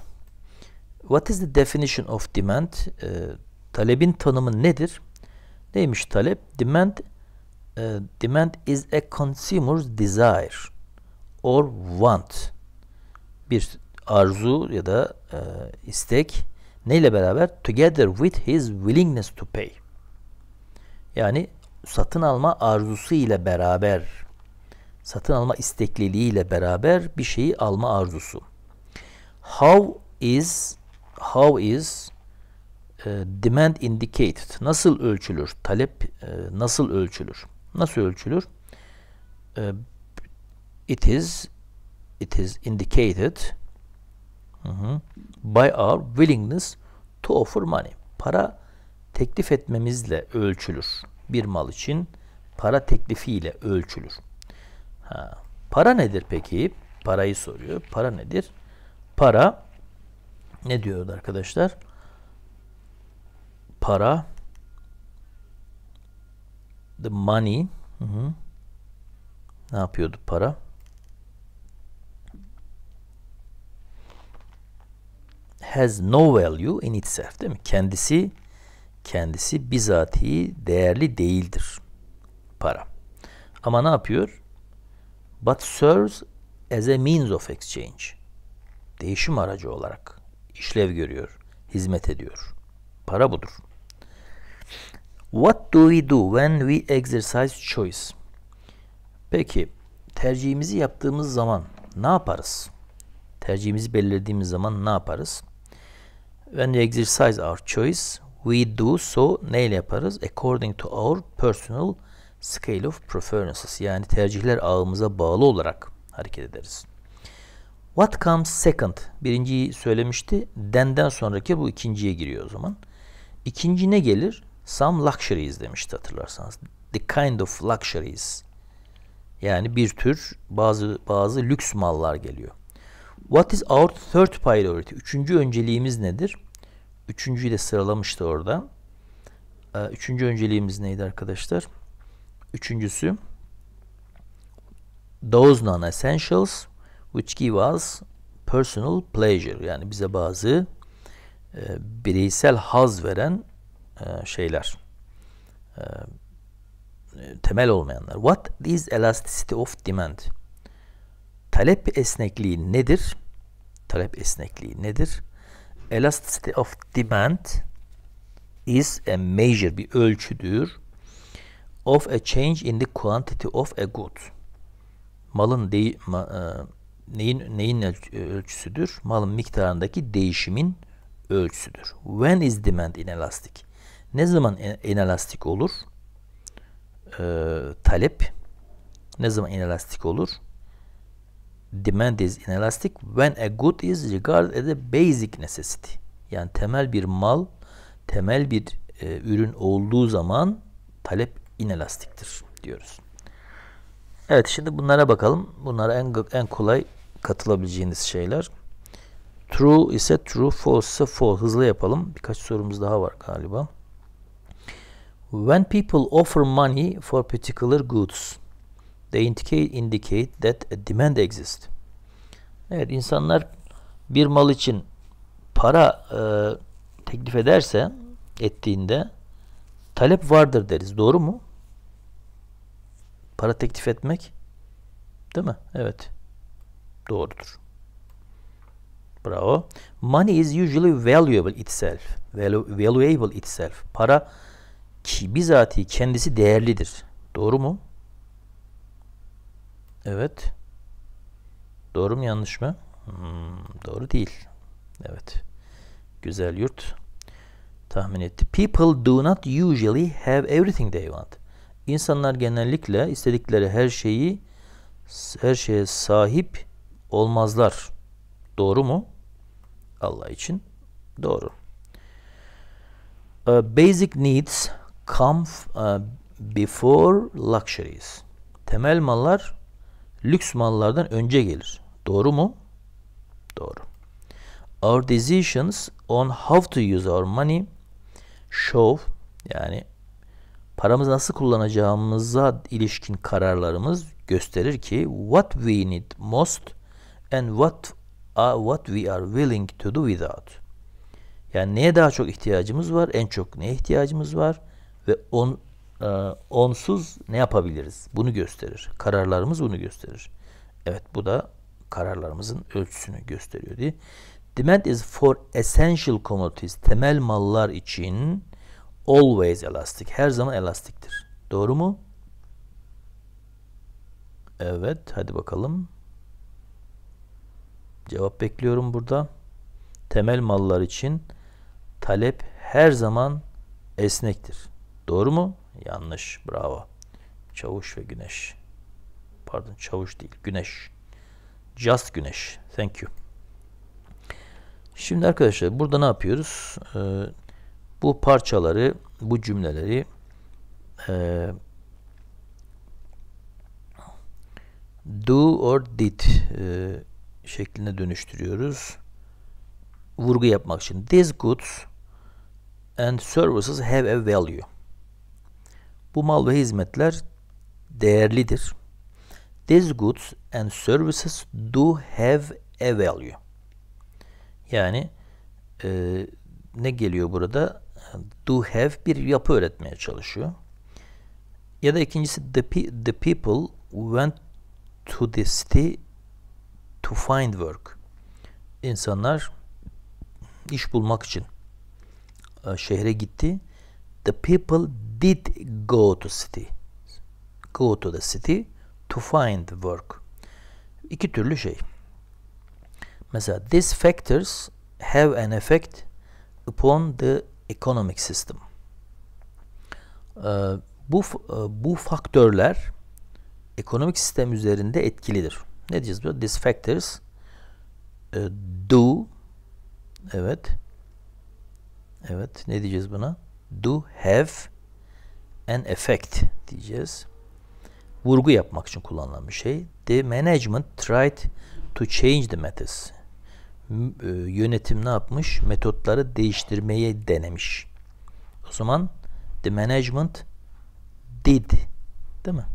What is the definition of demand? E, talebin tanımı nedir? Neymiş talep? Demand e, demand is a consumer's desire or want bir arzu ya da e, istek neyle beraber together with his willingness to pay yani satın alma arzusu ile beraber satın alma istekliliği ile beraber bir şeyi alma arzusu how is how is e, demand indicated nasıl ölçülür talep e, nasıl ölçülür nasıl ölçülür e, it is it is indicated hı hı, by our willingness to offer money. Para teklif etmemizle ölçülür. Bir mal için para teklifiyle ölçülür. Ha, para nedir peki? Parayı soruyor. Para nedir? Para ne diyordu arkadaşlar? Para the money hı hı. ne yapıyordu para? has no value in itself değil mi? Kendisi kendisi bizatihi değerli değildir para. Ama ne yapıyor? But serves as a means of exchange. Değişim aracı olarak işlev görüyor, hizmet ediyor. Para budur. What do we do when we exercise choice? Peki tercihimizi yaptığımız zaman ne yaparız? Tercihimizi belirlediğimiz zaman ne yaparız? When we exercise our choice, we do so neyle yaparız? According to our personal scale of preferences. Yani tercihler ağımıza bağlı olarak hareket ederiz. What comes second? Birinciyi söylemişti. Then'den sonraki bu ikinciye giriyor o zaman. İkinci ne gelir? Some luxuries demişti hatırlarsanız. The kind of luxuries. Yani bir tür bazı bazı lüks mallar geliyor. What is our third priority? Üçüncü önceliğimiz nedir? Üçüncüyü de sıralamıştı orada. Ee, üçüncü önceliğimiz neydi arkadaşlar? Üçüncüsü those non-essentials which give us personal pleasure. Yani bize bazı e, bireysel haz veren e, şeyler. E, e temel olmayanlar. What is elasticity of demand? Talep esnekliği nedir? Talep esnekliği nedir? Elasticity of demand is a measure, bir ölçüdür of a change in the quantity of a good. Malın de, ma, e, neyin neyin ölçüsüdür? Malın miktarındaki değişimin ölçüsüdür. When is demand inelastic? Ne zaman inelastik olur? E, talep ne zaman inelastik olur? demand is inelastic when a good is regarded as a basic necessity. Yani temel bir mal, temel bir e, ürün olduğu zaman talep inelastiktir diyoruz. Evet şimdi bunlara bakalım. Bunlar en, en kolay katılabileceğiniz şeyler. True ise true, false ise false. Hızlı yapalım. Birkaç sorumuz daha var galiba. When people offer money for particular goods. They indicate, indicate that a demand exists. Evet insanlar bir mal için para e, teklif ederse ettiğinde talep vardır deriz. Doğru mu? Para teklif etmek değil mi? Evet. Doğrudur. Bravo. Money is usually valuable itself. Valuable itself. Para ki bizatihi kendisi değerlidir. Doğru mu? Evet. Doğru mu yanlış mı? Hmm, doğru değil. Evet. Güzel yurt tahmin etti. People do not usually have everything they want. İnsanlar genellikle istedikleri her şeyi her şeye sahip olmazlar. Doğru mu? Allah için doğru. Uh, basic needs come uh, before luxuries. Temel mallar lüks mallardan önce gelir. Doğru mu? Doğru. Our decisions on how to use our money show yani paramızı nasıl kullanacağımıza ilişkin kararlarımız gösterir ki what we need most and what are, what we are willing to do without. Yani neye daha çok ihtiyacımız var, en çok neye ihtiyacımız var ve on, e, onsuz ne yapabiliriz? Bunu gösterir. Kararlarımız bunu gösterir. Evet bu da kararlarımızın ölçüsünü gösteriyor diye. Demand is for essential commodities. Temel mallar için always elastic. Her zaman elastiktir. Doğru mu? Evet. Hadi bakalım. Cevap bekliyorum burada. Temel mallar için talep her zaman esnektir. Doğru mu? Yanlış. Bravo. Çavuş ve güneş. Pardon çavuş değil. Güneş. Just güneş. Thank you. Şimdi arkadaşlar burada ne yapıyoruz? Ee, bu parçaları, bu cümleleri e, do or did e, şekline dönüştürüyoruz. Vurgu yapmak için. These goods and services have a value. Bu mal ve hizmetler değerlidir. These goods and services do have a value. Yani e, ne geliyor burada? Do have bir yapı öğretmeye çalışıyor. Ya da ikincisi the, pe the people went to the city to find work. İnsanlar iş bulmak için e, şehre gitti the people did go to city. Go to the city to find work. İki türlü şey. Mesela these factors have an effect upon the economic system. Ee, bu e, bu faktörler ekonomik sistem üzerinde etkilidir. Ne diyeceğiz böyle? These factors e, do evet evet ne diyeceğiz buna? do have an effect diyeceğiz. Vurgu yapmak için kullanılan bir şey. The management tried to change the methods. E, yönetim ne yapmış? Metotları değiştirmeye denemiş. O zaman the management did değil mi?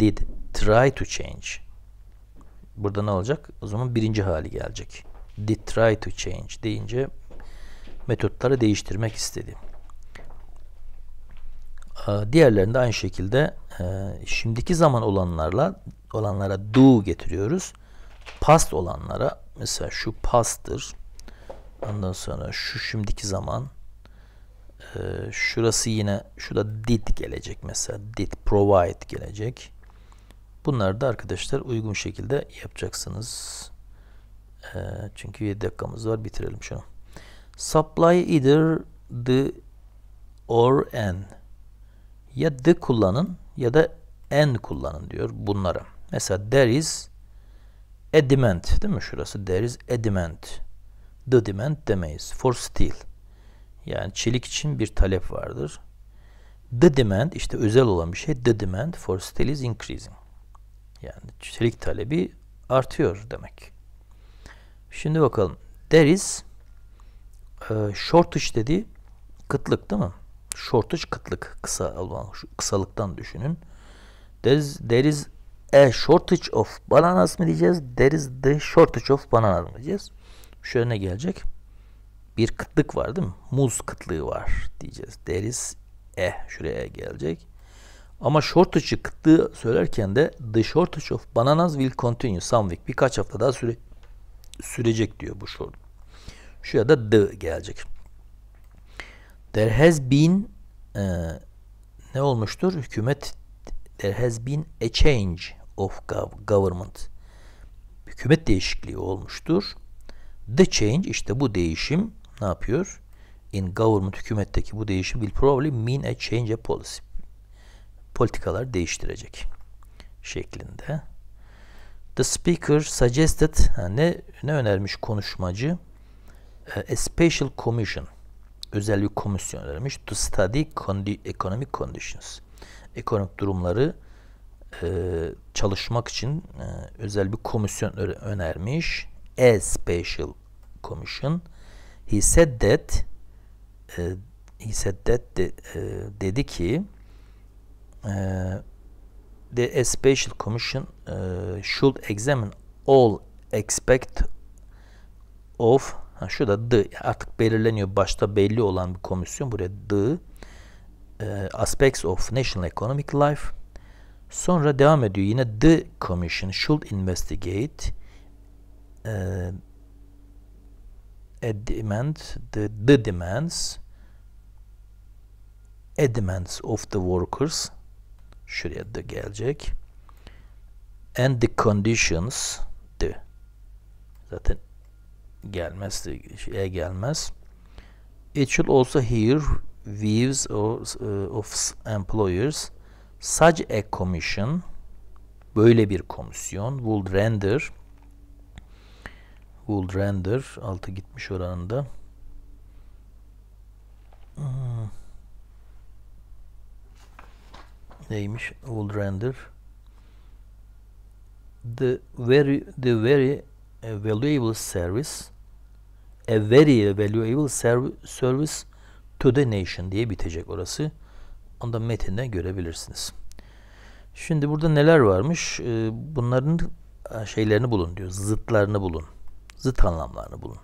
Did try to change. Burada ne olacak? O zaman birinci hali gelecek. Did try to change deyince metotları değiştirmek istedi. Ee, Diğerlerinde aynı şekilde e, şimdiki zaman olanlarla olanlara do getiriyoruz. Past olanlara mesela şu past'tır. Ondan sonra şu şimdiki zaman e, şurası yine şurada did gelecek mesela. Did provide gelecek. Bunları da arkadaşlar uygun şekilde yapacaksınız. E, çünkü 7 dakikamız var. Bitirelim şunu. Supply either the or an ya the kullanın ya da and kullanın diyor bunlara. Mesela there is a demand değil mi şurası? There is a demand. The demand demeyiz. For steel. Yani çelik için bir talep vardır. The demand işte özel olan bir şey. The demand for steel is increasing. Yani çelik talebi artıyor demek. Şimdi bakalım. There is e, shortage dedi kıtlık değil mi? shortage kıtlık kısa olan kısalıktan düşünün. There's, there is a shortage of bananas mı diyeceğiz? There is the shortage of bananas mı diyeceğiz? Şöyle ne gelecek? Bir kıtlık var değil mi? Muz kıtlığı var diyeceğiz. There is a şuraya a gelecek. Ama shortage kıtlığı söylerken de the shortage of bananas will continue some week. Birkaç hafta daha süre, sürecek diyor bu short. Şuraya da the gelecek. There has been e, ne olmuştur? Hükümet there has been a change of government. Hükümet değişikliği olmuştur. The change işte bu değişim ne yapıyor? In government hükümetteki bu değişim will probably mean a change of policy. Politikalar değiştirecek şeklinde. The speaker suggested ne ne önermiş konuşmacı? E, a special commission özel bir komisyon verilmiş. To study condi economic conditions. Ekonomik durumları e, çalışmak için e, özel bir komisyon önermiş. A special commission. He said that e, he said that de, e, dedi ki e, the a special commission e, should examine all expect of Ha, şu da D. Artık belirleniyor. Başta belli olan bir komisyon. Buraya D. E, ee, aspects of National Economic Life. Sonra devam ediyor. Yine The Commission should investigate e, a demand, the, the demands a demands of the workers şuraya da gelecek and the conditions the zaten gelmez sevgili E gelmez. It should also hear views of, uh, of employers such a commission böyle bir komisyon would render would render altı gitmiş oranında hmm. neymiş would render the very the very eh, valuable service a very valuable service to the nation diye bitecek orası. Onu da metinden görebilirsiniz. Şimdi burada neler varmış? Ee, bunların e, şeylerini bulun diyor. Zıtlarını bulun. Zıt anlamlarını bulun.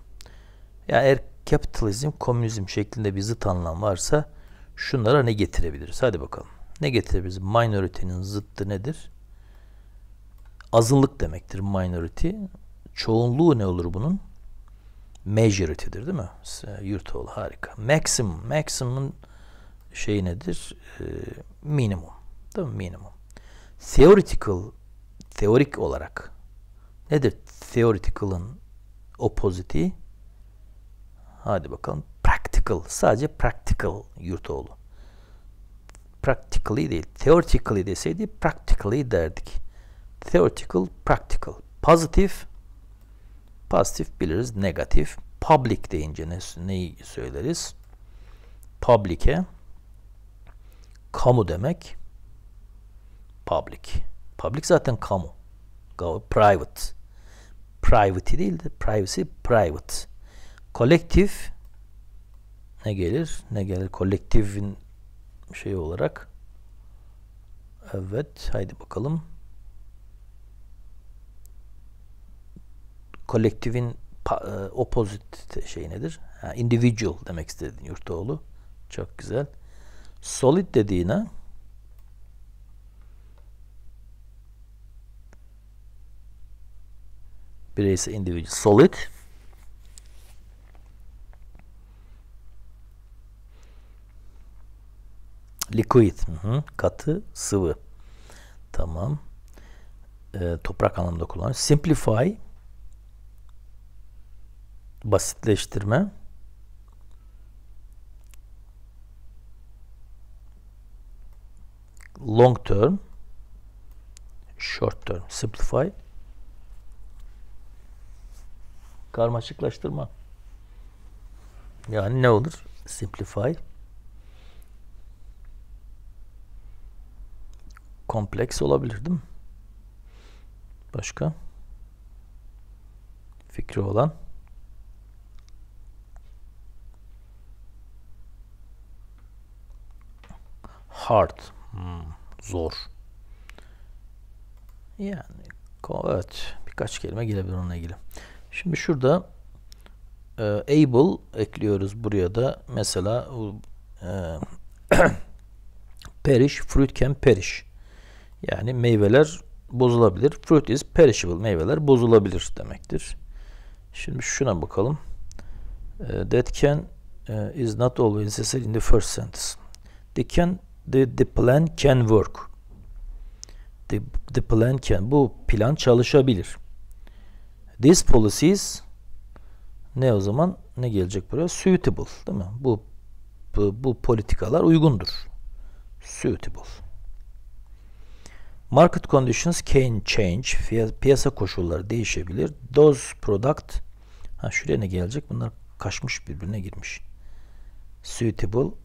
Ya yani eğer kapitalizm, komünizm şeklinde bir zıt anlam varsa şunlara ne getirebiliriz? Hadi bakalım. Ne getirebiliriz? Minority'nin zıttı nedir? Azınlık demektir minority. Çoğunluğu ne olur bunun? majority'dir değil mi? Yurtoğlu harika. Maximum. Maximum'un şey nedir? E, minimum. Değil mi? Minimum. Theoretical, teorik olarak nedir theoretical'ın oppositi? Hadi bakalım. Practical. Sadece practical Yurtoğlu. Practically değil. Theoretically deseydi practically derdik. Theoretical, practical. positive. Pozitif biliriz, negatif. Public deyince ne, neyi söyleriz? Public'e kamu demek. Public. Public zaten kamu. Private. private değil de privacy, private. Kolektif ne gelir? Ne gelir? Kolektifin şey olarak. Evet, haydi bakalım. kolektifin e, opposite şey nedir? Ha, individual demek istedin Yurtoğlu. Çok güzel. Solid dediğine bireysel individual solid liquid hı hı. katı sıvı tamam ee, toprak anlamında kullanılır simplify basitleştirme. Long term short term simplify karmaşıklaştırma. Yani ne olur? Simplify kompleks olabilir değil mi? Başka fikri olan Hard. Hmm, zor. Yani evet birkaç kelime gelebilir onunla ilgili. Şimdi şurada e, able ekliyoruz buraya da mesela e, [coughs] perish fruit can perish yani meyveler bozulabilir. Fruit is perishable meyveler bozulabilir demektir. Şimdi şuna bakalım. E, that can e, is not always necessary in the first sentence. The can the, the plan can work. The, the plan can. Bu plan çalışabilir. These policies ne o zaman ne gelecek buraya? Suitable değil mi? Bu bu, bu politikalar uygundur. Suitable. Market conditions can change. Piyasa koşulları değişebilir. Those product ha şuraya ne gelecek? Bunlar kaçmış birbirine girmiş. Suitable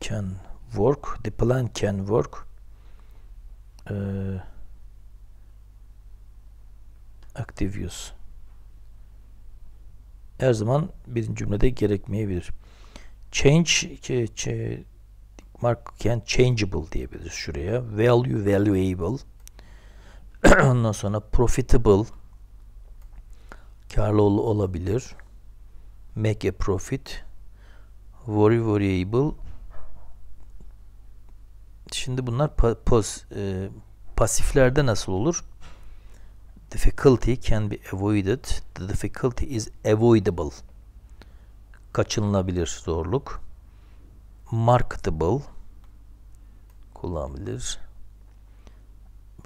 can work the plan can work ee, active use her zaman bir cümlede gerekmeyebilir. Change mark can changeable diyebiliriz şuraya. Value valuable. [clears throat] Ondan sonra profitable karlı olabilir. Make a profit. Worry variable Şimdi bunlar pa poz, e, pasiflerde nasıl olur? Difficulty can be avoided. The difficulty is avoidable. Kaçınılabilir zorluk. Marketable kullanabilir.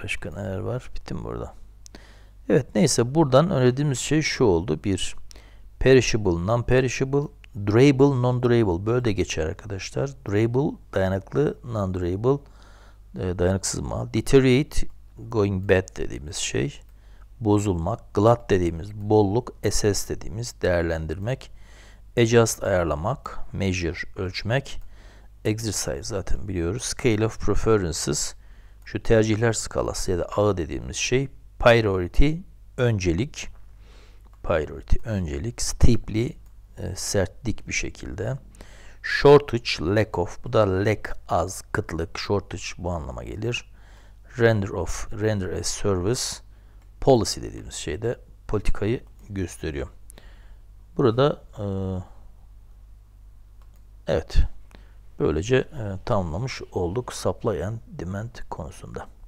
Başka neler var? Bittim burada? Evet neyse buradan öğrendiğimiz şey şu oldu. Bir perishable, non-perishable, durable, non-durable böyle de geçer arkadaşlar. Durable, dayanıklı, non-durable, e, dayanıksız mal. Deteriorate, going bad dediğimiz şey. Bozulmak, glut dediğimiz bolluk, SS dediğimiz değerlendirmek. Adjust ayarlamak, measure ölçmek. Exercise zaten biliyoruz. Scale of preferences şu tercihler skalası ya da ağı dediğimiz şey. Priority öncelik priority öncelik steeply e, sertlik bir şekilde. Shortage, lack of. Bu da lack az, kıtlık. Shortage bu anlama gelir. Render of, render as service. Policy dediğimiz şeyde politikayı gösteriyor. Burada e, evet böylece e, tamamlamış olduk supply and demand konusunda.